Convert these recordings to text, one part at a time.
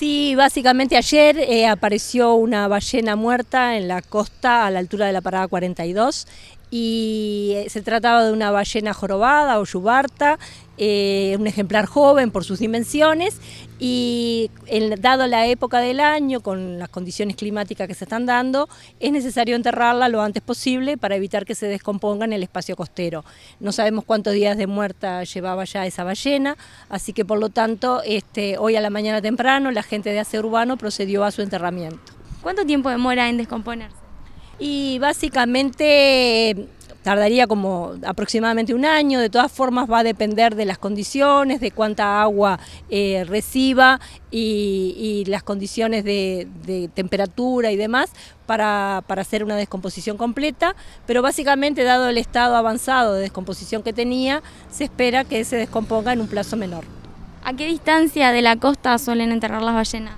Sí, básicamente ayer eh, apareció una ballena muerta en la costa a la altura de la parada 42 y eh, se trataba de una ballena jorobada o yubarta, eh, un ejemplar joven por sus dimensiones y dado la época del año, con las condiciones climáticas que se están dando, es necesario enterrarla lo antes posible para evitar que se descomponga en el espacio costero. No sabemos cuántos días de muerta llevaba ya esa ballena, así que por lo tanto este, hoy a la mañana temprano la gente de Ace Urbano procedió a su enterramiento. ¿Cuánto tiempo demora en descomponerse? Y básicamente tardaría como aproximadamente un año, de todas formas va a depender de las condiciones, de cuánta agua eh, reciba y, las condiciones de, temperatura y demás para, hacer una descomposición completa, pero básicamente dado el estado avanzado de descomposición que tenía, se espera que se descomponga en un plazo menor. ¿A qué distancia de la costa suelen enterrar las ballenas?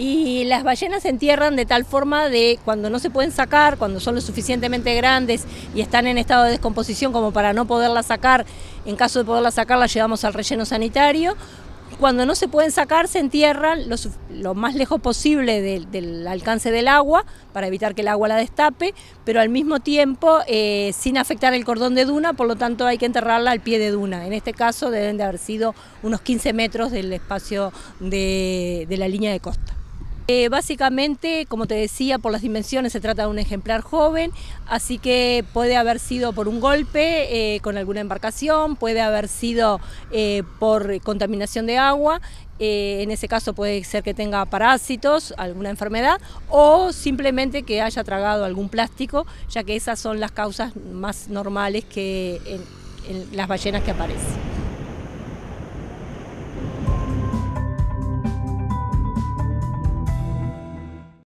y las ballenas se entierran de tal forma de cuando no se pueden sacar, cuando son lo suficientemente grandes y están en estado de descomposición como para no poderlas sacar, en caso de poderlas sacar las llevamos al relleno sanitario. Cuando no se pueden sacar, se entierran lo, más lejos posible del alcance del agua para evitar que el agua la destape, pero al mismo tiempo eh, sin afectar el cordón de duna, por lo tanto hay que enterrarla al pie de duna. En este caso deben de haber sido unos 15 metros del espacio de la línea de costa. Eh, básicamente, como te decía, por las dimensiones se trata de un ejemplar joven, así que puede haber sido por un golpe eh, con alguna embarcación, puede haber sido eh, por contaminación de agua, en ese caso puede ser que tenga parásitos, alguna enfermedad, o simplemente que haya tragado algún plástico, ya que esas son las causas más normales que en las ballenas que aparecen.